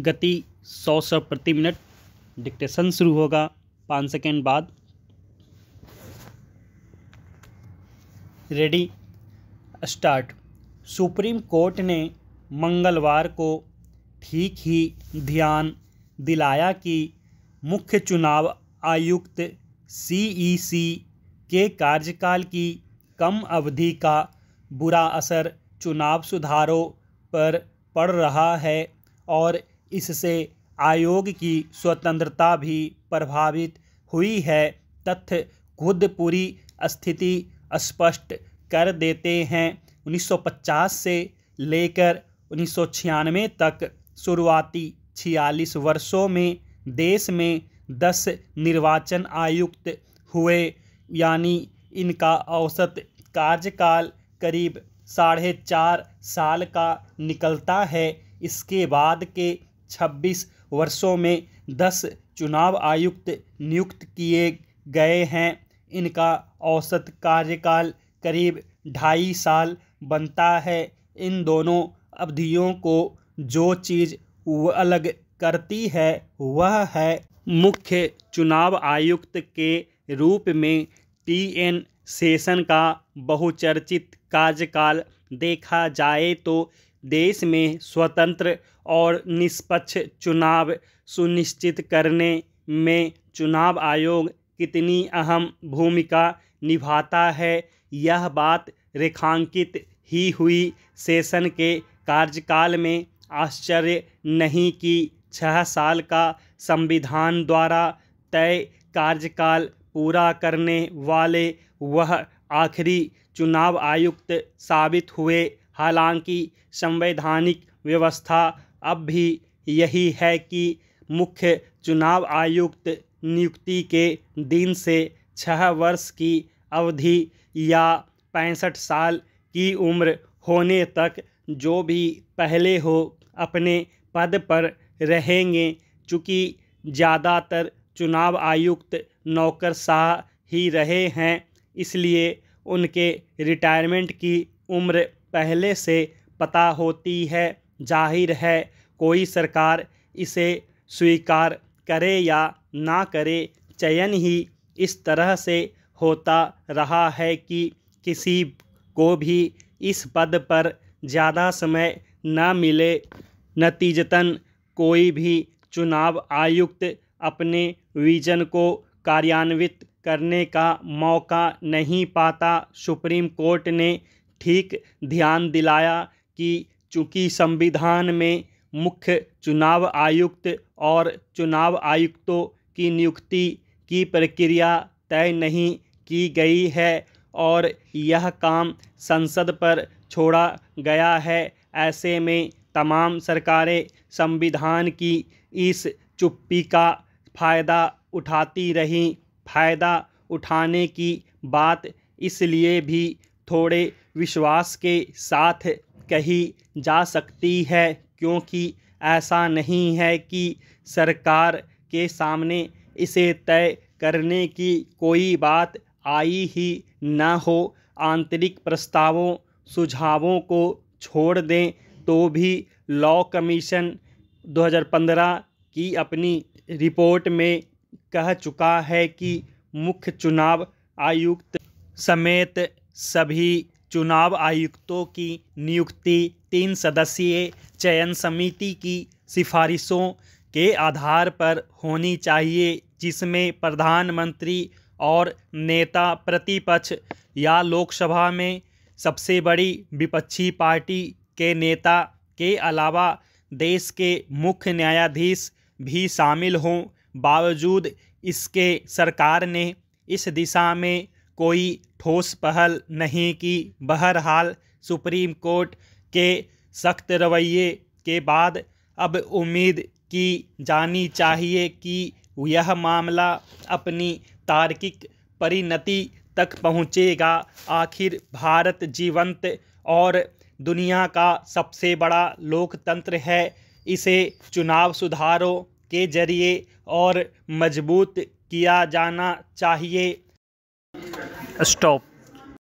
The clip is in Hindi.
गति 100 शब्द प्रति मिनट डिक्टेशन शुरू होगा पाँच सेकेंड बाद रेडी स्टार्ट सुप्रीम कोर्ट ने मंगलवार को ठीक ही ध्यान दिलाया कि मुख्य चुनाव आयुक्त सीईसी e के कार्यकाल की कम अवधि का बुरा असर चुनाव सुधारों पर पड़ रहा है और इससे आयोग की स्वतंत्रता भी प्रभावित हुई है तथ्य खुद पूरी स्थिति स्पष्ट कर देते हैं 1950 से लेकर उन्नीस तक शुरुआती छियालीस वर्षों में देश में दस निर्वाचन आयुक्त हुए यानी इनका औसत कार्यकाल करीब साढ़े चार साल का निकलता है इसके बाद के 26 वर्षों में 10 चुनाव आयुक्त नियुक्त किए गए हैं इनका औसत कार्यकाल करीब ढाई साल बनता है इन दोनों अवधियों को जो चीज़ अलग करती है वह है मुख्य चुनाव आयुक्त के रूप में टी एन सेशन का बहुचर्चित कार्यकाल देखा जाए तो देश में स्वतंत्र और निष्पक्ष चुनाव सुनिश्चित करने में चुनाव आयोग कितनी अहम भूमिका निभाता है यह बात रेखांकित ही हुई सेशन के कार्यकाल में आश्चर्य नहीं कि छह साल का संविधान द्वारा तय कार्यकाल पूरा करने वाले वह आखिरी चुनाव आयुक्त साबित हुए हालांकि संवैधानिक व्यवस्था अब भी यही है कि मुख्य चुनाव आयुक्त नियुक्ति के दिन से छः वर्ष की अवधि या पैंसठ साल की उम्र होने तक जो भी पहले हो अपने पद पर रहेंगे चूँकि ज़्यादातर चुनाव आयुक्त नौकरशाह ही रहे हैं इसलिए उनके रिटायरमेंट की उम्र पहले से पता होती है जाहिर है कोई सरकार इसे स्वीकार करे या ना करे चयन ही इस तरह से होता रहा है कि किसी को भी इस पद पर ज़्यादा समय न मिले नतीजतन कोई भी चुनाव आयुक्त अपने विजन को कार्यान्वित करने का मौका नहीं पाता सुप्रीम कोर्ट ने ठीक ध्यान दिलाया कि चूँकि संविधान में मुख्य चुनाव आयुक्त और चुनाव आयुक्तों की नियुक्ति की प्रक्रिया तय नहीं की गई है और यह काम संसद पर छोड़ा गया है ऐसे में तमाम सरकारें संविधान की इस चुप्पी का फ़ायदा उठाती रहीं फ़ायदा उठाने की बात इसलिए भी थोड़े विश्वास के साथ कही जा सकती है क्योंकि ऐसा नहीं है कि सरकार के सामने इसे तय करने की कोई बात आई ही न हो आंतरिक प्रस्तावों सुझावों को छोड़ दें तो भी लॉ कमीशन 2015 की अपनी रिपोर्ट में कह चुका है कि मुख्य चुनाव आयुक्त समेत सभी चुनाव आयुक्तों की नियुक्ति तीन सदस्यीय चयन समिति की सिफारिशों के आधार पर होनी चाहिए जिसमें प्रधानमंत्री और नेता प्रतिपक्ष या लोकसभा में सबसे बड़ी विपक्षी पार्टी के नेता के अलावा देश के मुख्य न्यायाधीश भी शामिल हों बावजूद इसके सरकार ने इस दिशा में कोई ठोस पहल नहीं की बहरहाल सुप्रीम कोर्ट के सख्त रवैये के बाद अब उम्मीद की जानी चाहिए कि यह मामला अपनी तार्किक परिणति तक पहुंचेगा आखिर भारत जीवंत और दुनिया का सबसे बड़ा लोकतंत्र है इसे चुनाव सुधारों के जरिए और मजबूत किया जाना चाहिए stop